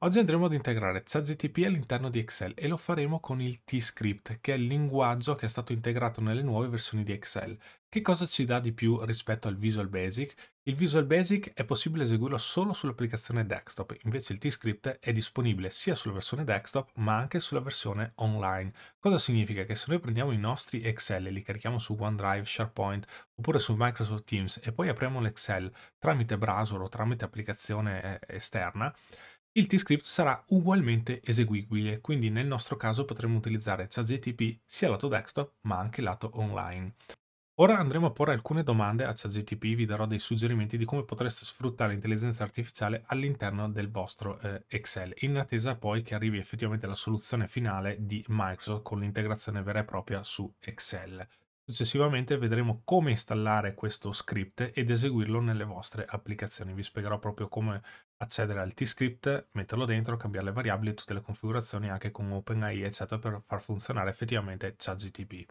Oggi andremo ad integrare ChatGTP all'interno di Excel e lo faremo con il T-Script, che è il linguaggio che è stato integrato nelle nuove versioni di Excel. Che cosa ci dà di più rispetto al Visual Basic? Il Visual Basic è possibile eseguirlo solo sull'applicazione desktop, invece il T-Script è disponibile sia sulla versione desktop ma anche sulla versione online. Cosa significa? Che se noi prendiamo i nostri Excel e li carichiamo su OneDrive, SharePoint oppure su Microsoft Teams e poi apriamo l'Excel tramite browser o tramite applicazione eh, esterna, il tscript sarà ugualmente eseguibile, quindi nel nostro caso potremo utilizzare ChatGTP sia lato desktop ma anche lato online. Ora andremo a porre alcune domande a ChatGTP, vi darò dei suggerimenti di come potreste sfruttare l'intelligenza artificiale all'interno del vostro eh, Excel, in attesa poi che arrivi effettivamente la soluzione finale di Microsoft con l'integrazione vera e propria su Excel. Successivamente vedremo come installare questo script ed eseguirlo nelle vostre applicazioni. Vi spiegherò proprio come accedere al T-script, metterlo dentro, cambiare le variabili, tutte le configurazioni anche con OpenAI eccetera per far funzionare effettivamente ChatGTP.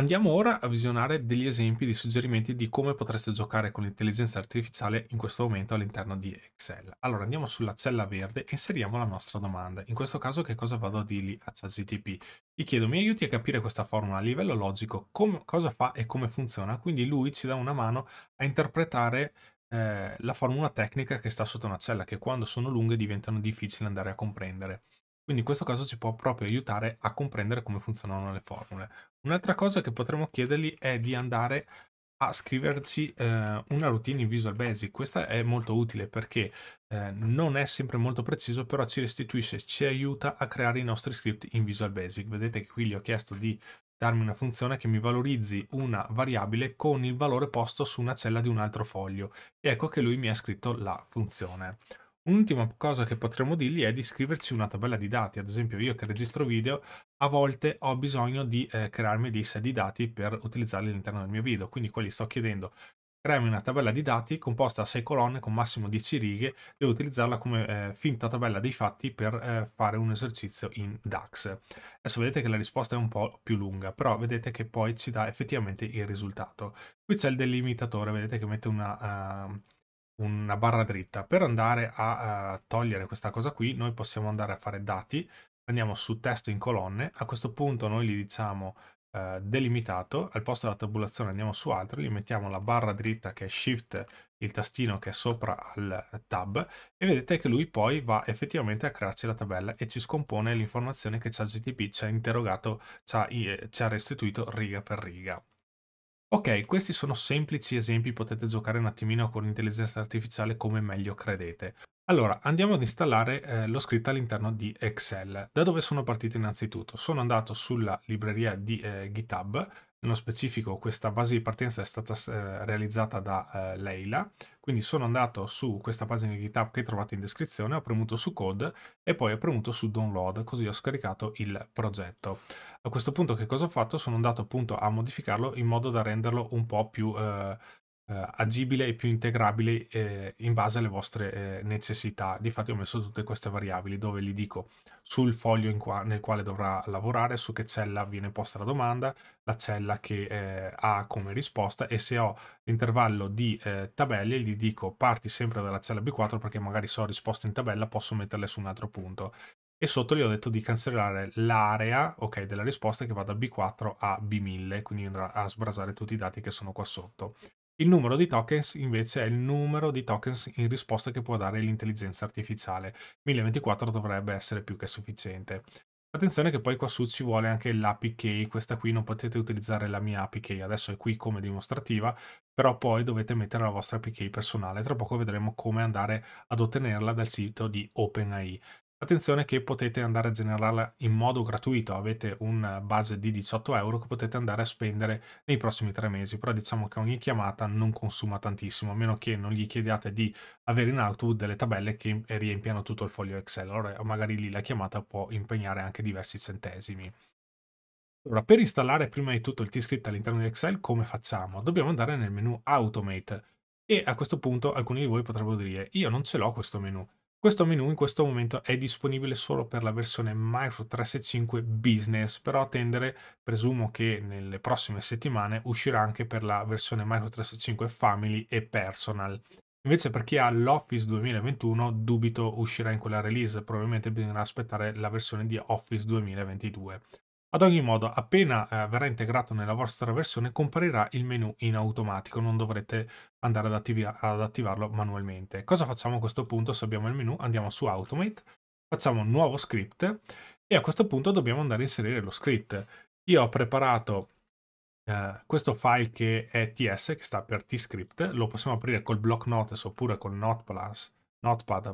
Andiamo ora a visionare degli esempi di suggerimenti di come potreste giocare con l'intelligenza artificiale in questo momento all'interno di Excel. Allora andiamo sulla cella verde e inseriamo la nostra domanda. In questo caso che cosa vado a dirgli a ChatGTP? Gli chiedo mi aiuti a capire questa formula a livello logico, come, cosa fa e come funziona. Quindi lui ci dà una mano a interpretare eh, la formula tecnica che sta sotto una cella, che quando sono lunghe diventano difficili andare a comprendere. Quindi in questo caso ci può proprio aiutare a comprendere come funzionano le formule. Un'altra cosa che potremmo chiedergli è di andare a scriverci eh, una routine in Visual Basic. Questa è molto utile perché eh, non è sempre molto preciso, però ci restituisce, ci aiuta a creare i nostri script in Visual Basic. Vedete che qui gli ho chiesto di darmi una funzione che mi valorizzi una variabile con il valore posto su una cella di un altro foglio. E ecco che lui mi ha scritto la funzione. Un'ultima cosa che potremmo dirgli è di scriverci una tabella di dati, ad esempio io che registro video a volte ho bisogno di eh, crearmi dei set di dati per utilizzarli all'interno del mio video, quindi qua gli sto chiedendo creami una tabella di dati composta da 6 colonne con massimo 10 righe Devo utilizzarla come eh, finta tabella dei fatti per eh, fare un esercizio in DAX. Adesso vedete che la risposta è un po' più lunga, però vedete che poi ci dà effettivamente il risultato. Qui c'è il delimitatore, vedete che mette una... Uh, una barra dritta. Per andare a, a eh, togliere questa cosa qui, noi possiamo andare a fare dati, andiamo su testo in colonne, a questo punto noi gli diciamo eh, delimitato, al posto della tabulazione andiamo su altro, gli mettiamo la barra dritta che è shift, il tastino che è sopra al tab e vedete che lui poi va effettivamente a crearci la tabella e ci scompone l'informazione che ChatGTP ci ha interrogato, ci ha, ci ha restituito riga per riga. Ok, questi sono semplici esempi, potete giocare un attimino con l'intelligenza artificiale come meglio credete. Allora, andiamo ad installare eh, lo script all'interno di Excel. Da dove sono partito innanzitutto? Sono andato sulla libreria di eh, GitHub nello specifico questa base di partenza è stata eh, realizzata da eh, Leila, quindi sono andato su questa pagina di GitHub che trovate in descrizione, ho premuto su code e poi ho premuto su download, così ho scaricato il progetto. A questo punto che cosa ho fatto? Sono andato appunto a modificarlo in modo da renderlo un po' più... Eh, eh, agibile e più integrabile eh, in base alle vostre eh, necessità. Difatti ho messo tutte queste variabili dove gli dico sul foglio qua, nel quale dovrà lavorare, su che cella viene posta la domanda, la cella che eh, ha come risposta e se ho l'intervallo di eh, tabelle gli dico parti sempre dalla cella B4 perché magari se ho risposte in tabella posso metterle su un altro punto. E sotto gli ho detto di cancellare l'area okay, della risposta che va da B4 a B1000, quindi andrà a sbrasare tutti i dati che sono qua sotto. Il numero di tokens invece è il numero di tokens in risposta che può dare l'intelligenza artificiale. 1024 dovrebbe essere più che sufficiente. Attenzione che poi qua su ci vuole anche l'APK, questa qui non potete utilizzare la mia APK, adesso è qui come dimostrativa, però poi dovete mettere la vostra APK personale, tra poco vedremo come andare ad ottenerla dal sito di OpenAI. Attenzione che potete andare a generarla in modo gratuito, avete un eh, base di 18 euro che potete andare a spendere nei prossimi tre mesi, però diciamo che ogni chiamata non consuma tantissimo, a meno che non gli chiediate di avere in output delle tabelle che eh, riempiano tutto il foglio Excel, allora eh, magari lì la chiamata può impegnare anche diversi centesimi. Allora, per installare prima di tutto il T-Script all'interno di Excel, come facciamo? Dobbiamo andare nel menu Automate e a questo punto alcuni di voi potrebbero dire io non ce l'ho questo menu. Questo menu in questo momento è disponibile solo per la versione Micro 365 Business, però attendere, presumo che nelle prossime settimane uscirà anche per la versione Micro 365 Family e Personal. Invece per chi ha l'Office 2021 dubito uscirà in quella release, probabilmente bisognerà aspettare la versione di Office 2022. Ad ogni modo, appena eh, verrà integrato nella vostra versione, comparirà il menu in automatico, non dovrete andare ad, attiv ad, attivarlo manualmente. Cosa facciamo a questo punto? Se abbiamo il menu, andiamo su Automate, facciamo un nuovo script e a questo punto dobbiamo andare a inserire lo script. Io ho preparato eh, questo file che è TS, che sta per T-Script, lo possiamo aprire col block notes oppure con Not Plus Notepad++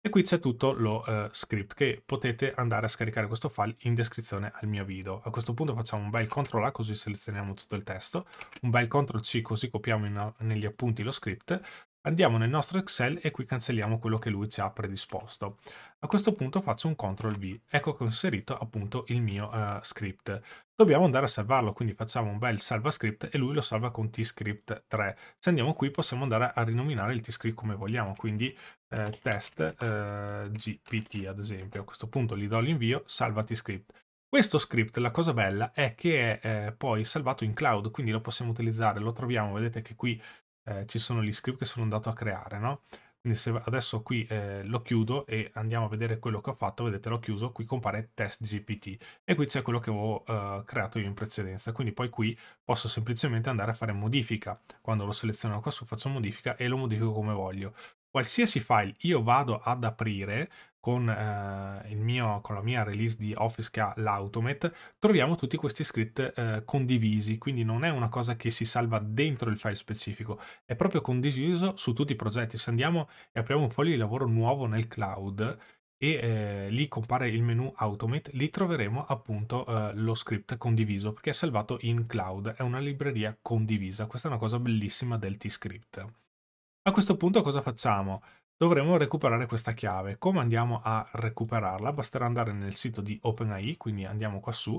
e qui c'è tutto lo eh, script che potete andare a scaricare questo file in descrizione al mio video. A questo punto facciamo un bel CTRL A così selezioniamo tutto il testo, un bel CTRL C così copiamo in, negli appunti lo script, Andiamo nel nostro Excel e qui cancelliamo quello che lui ci ha predisposto. A questo punto faccio un CTRL V, ecco che ho inserito appunto il mio uh, script. Dobbiamo andare a salvarlo, quindi facciamo un bel salva script e lui lo salva con tscript 3. Se andiamo qui possiamo andare a rinominare il tscript come vogliamo, quindi eh, test eh, GPT ad esempio. A questo punto gli do l'invio, salva tscript. Questo script, la cosa bella, è che è eh, poi salvato in cloud, quindi lo possiamo utilizzare, lo troviamo, vedete che qui eh, ci sono gli script che sono andato a creare, no? Quindi se adesso qui eh, lo chiudo e andiamo a vedere quello che ho fatto, vedete l'ho chiuso, qui compare test GPT e qui c'è quello che avevo eh, creato io in precedenza, quindi poi qui posso semplicemente andare a fare modifica, quando lo seleziono qua su faccio modifica e lo modifico come voglio. Qualsiasi file io vado ad aprire con, eh, mio, con, la mia release di Office che ha l'Automate, troviamo tutti questi script eh, condivisi, quindi non è una cosa che si salva dentro il file specifico, è proprio condiviso su tutti i progetti. Se andiamo e apriamo un foglio di lavoro nuovo nel cloud e eh, lì compare il menu Automate, lì troveremo appunto eh, lo script condiviso perché è salvato in cloud, è una libreria condivisa. Questa è una cosa bellissima del T-script. A questo punto cosa facciamo? dovremo recuperare questa chiave. Come andiamo a recuperarla? Basterà andare nel sito di OpenAI, quindi andiamo qua su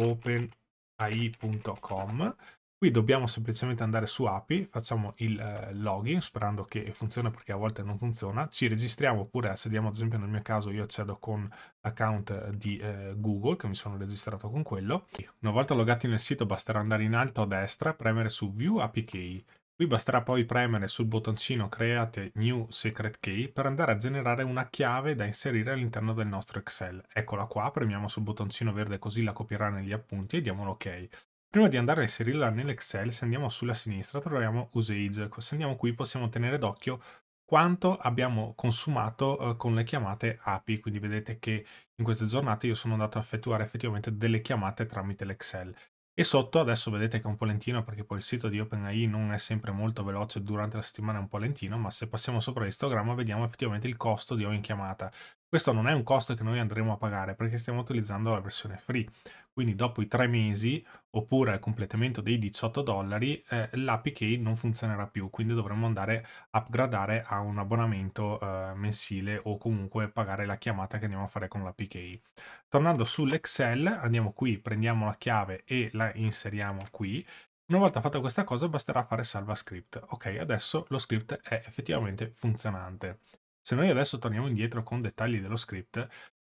openai.com. Qui dobbiamo semplicemente andare su API, facciamo il eh, login sperando che funzioni perché a volte non funziona, ci registriamo oppure accediamo, ad esempio nel mio caso io accedo con l'account eh, di eh, Google che mi sono registrato con quello. Una volta logati nel sito basterà andare in alto a destra, premere su View API Key Qui basterà poi premere sul bottoncino Create New Secret Key per andare a generare una chiave da inserire all'interno del nostro Excel. Eccola qua, premiamo sul bottoncino verde così la copierà negli appunti e diamo l'ok. Prima di andare a inserirla nell'Excel, se andiamo sulla sinistra troviamo Usage. Se andiamo qui possiamo tenere d'occhio quanto abbiamo consumato eh, con le chiamate API, quindi vedete che in queste giornate io sono andato a effettuare effettivamente delle chiamate tramite l'Excel. E sotto adesso vedete che è un po' lentino perché poi il sito di OpenAI non è sempre molto veloce, durante la settimana è un po' lentino, ma se passiamo sopra l'istogramma vediamo effettivamente il costo di ogni chiamata. Questo non è un costo che noi andremo a pagare perché stiamo utilizzando la versione free. Quindi dopo i tre mesi oppure al completamento dei 18 dollari eh, l'APK non funzionerà più, quindi dovremmo andare a upgradare a un abbonamento eh, mensile o comunque pagare la chiamata che andiamo a fare con l'APK. Tornando sull'Excel, andiamo qui, prendiamo la chiave e la inseriamo qui. Una volta fatta questa cosa basterà fare salva script. Ok, adesso lo script è effettivamente funzionante. Se noi adesso torniamo indietro con dettagli dello script,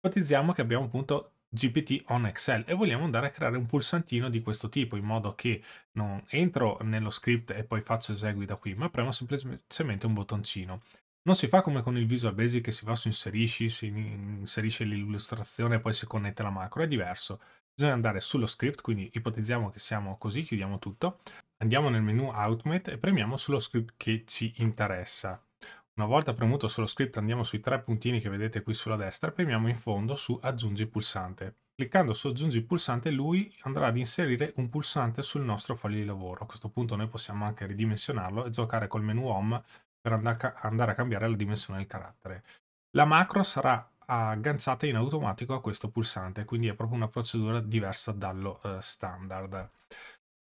ipotizziamo che abbiamo appunto GPT on Excel e vogliamo andare a creare un pulsantino di questo tipo in modo che non entro nello script e poi faccio esegui da qui, ma premo semplicemente un bottoncino. Non si fa come con il Visual Basic che si va su inserisci, si inserisce l'illustrazione e poi si connette la macro, è diverso. Bisogna andare sullo script, quindi ipotizziamo che siamo così, chiudiamo tutto. Andiamo nel menu Automate e premiamo sullo script che ci interessa. Una volta premuto sullo script andiamo sui tre puntini che vedete qui sulla destra e premiamo in fondo su aggiungi pulsante. Cliccando su aggiungi pulsante lui andrà ad inserire un pulsante sul nostro foglio di lavoro. A questo punto noi possiamo anche ridimensionarlo e giocare col menu home per andare a cambiare la dimensione del carattere. La macro sarà agganciata in automatico a questo pulsante, quindi è proprio una procedura diversa dallo eh, standard.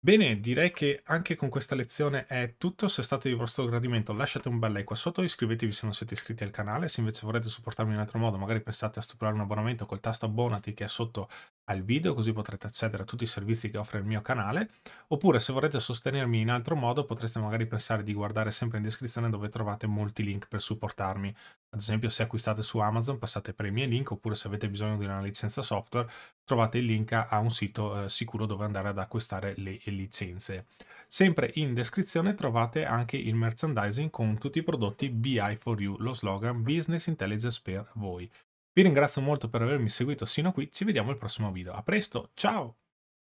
Bene, direi che anche con questa lezione è tutto, se è stato di vostro gradimento lasciate un bel like qua sotto, iscrivetevi se non siete iscritti al canale, se invece vorrete supportarmi in un altro modo magari pensate a stipulare un abbonamento col tasto abbonati che è sotto al video così potrete accedere a tutti i servizi che offre il mio canale, oppure se volete sostenermi in altro modo potreste magari pensare di guardare sempre in descrizione dove trovate molti link per supportarmi. Ad esempio se acquistate su Amazon passate per i miei link, oppure se avete bisogno di una licenza software trovate il link a un sito eh, sicuro dove andare ad acquistare le licenze. Sempre in descrizione trovate anche il merchandising con tutti i prodotti BI4U, lo slogan Business Intelligence per voi. Vi ringrazio molto per avermi seguito sino a qui, ci vediamo al prossimo video. A presto, ciao!